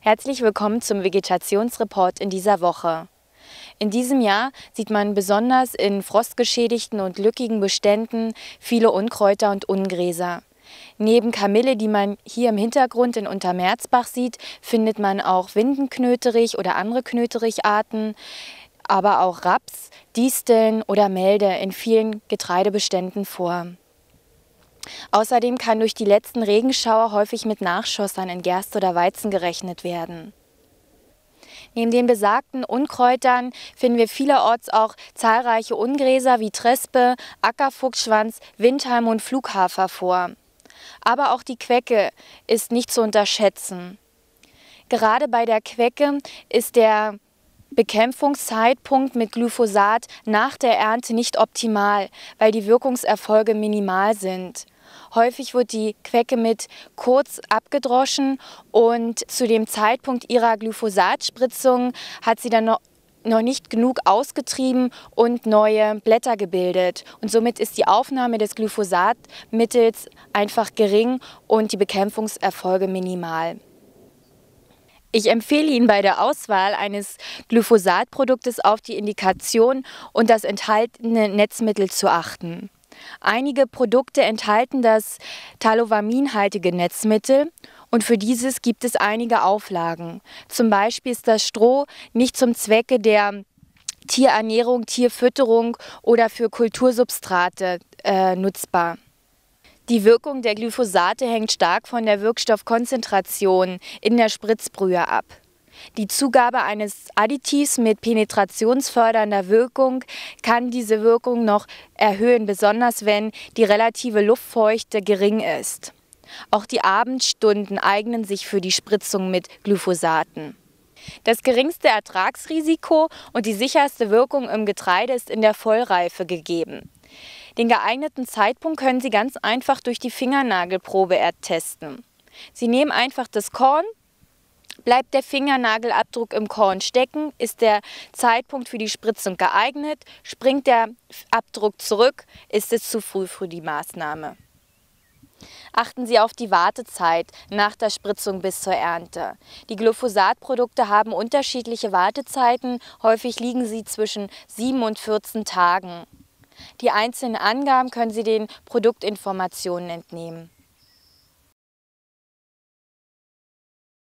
Herzlich willkommen zum Vegetationsreport in dieser Woche. In diesem Jahr sieht man besonders in frostgeschädigten und lückigen Beständen viele Unkräuter und Ungräser. Neben Kamille, die man hier im Hintergrund in Untermerzbach sieht, findet man auch Windenknöterich oder andere Knötericharten, aber auch Raps, Disteln oder Melde in vielen Getreidebeständen vor. Außerdem kann durch die letzten Regenschauer häufig mit Nachschossern in Gerste oder Weizen gerechnet werden. Neben den besagten Unkräutern finden wir vielerorts auch zahlreiche Ungräser wie Trespe, Ackerfuchsschwanz, Windhalm und Flughafer vor. Aber auch die Quecke ist nicht zu unterschätzen. Gerade bei der Quecke ist der Bekämpfungszeitpunkt mit Glyphosat nach der Ernte nicht optimal, weil die Wirkungserfolge minimal sind. Häufig wurde die Quecke mit kurz abgedroschen und zu dem Zeitpunkt ihrer Glyphosatspritzung hat sie dann noch noch nicht genug ausgetrieben und neue Blätter gebildet. Und somit ist die Aufnahme des Glyphosatmittels einfach gering und die Bekämpfungserfolge minimal. Ich empfehle Ihnen bei der Auswahl eines Glyphosatproduktes auf die Indikation und das enthaltene Netzmittel zu achten. Einige Produkte enthalten das talovaminhaltige Netzmittel und für dieses gibt es einige Auflagen. Zum Beispiel ist das Stroh nicht zum Zwecke der Tierernährung, Tierfütterung oder für Kultursubstrate äh, nutzbar. Die Wirkung der Glyphosate hängt stark von der Wirkstoffkonzentration in der Spritzbrühe ab. Die Zugabe eines Additivs mit penetrationsfördernder Wirkung kann diese Wirkung noch erhöhen, besonders wenn die relative Luftfeuchte gering ist. Auch die Abendstunden eignen sich für die Spritzung mit Glyphosaten. Das geringste Ertragsrisiko und die sicherste Wirkung im Getreide ist in der Vollreife gegeben. Den geeigneten Zeitpunkt können Sie ganz einfach durch die Fingernagelprobe ertesten. Sie nehmen einfach das Korn, Bleibt der Fingernagelabdruck im Korn stecken, ist der Zeitpunkt für die Spritzung geeignet. Springt der Abdruck zurück, ist es zu früh für die Maßnahme. Achten Sie auf die Wartezeit nach der Spritzung bis zur Ernte. Die Glyphosatprodukte haben unterschiedliche Wartezeiten, häufig liegen sie zwischen 7 und 14 Tagen. Die einzelnen Angaben können Sie den Produktinformationen entnehmen.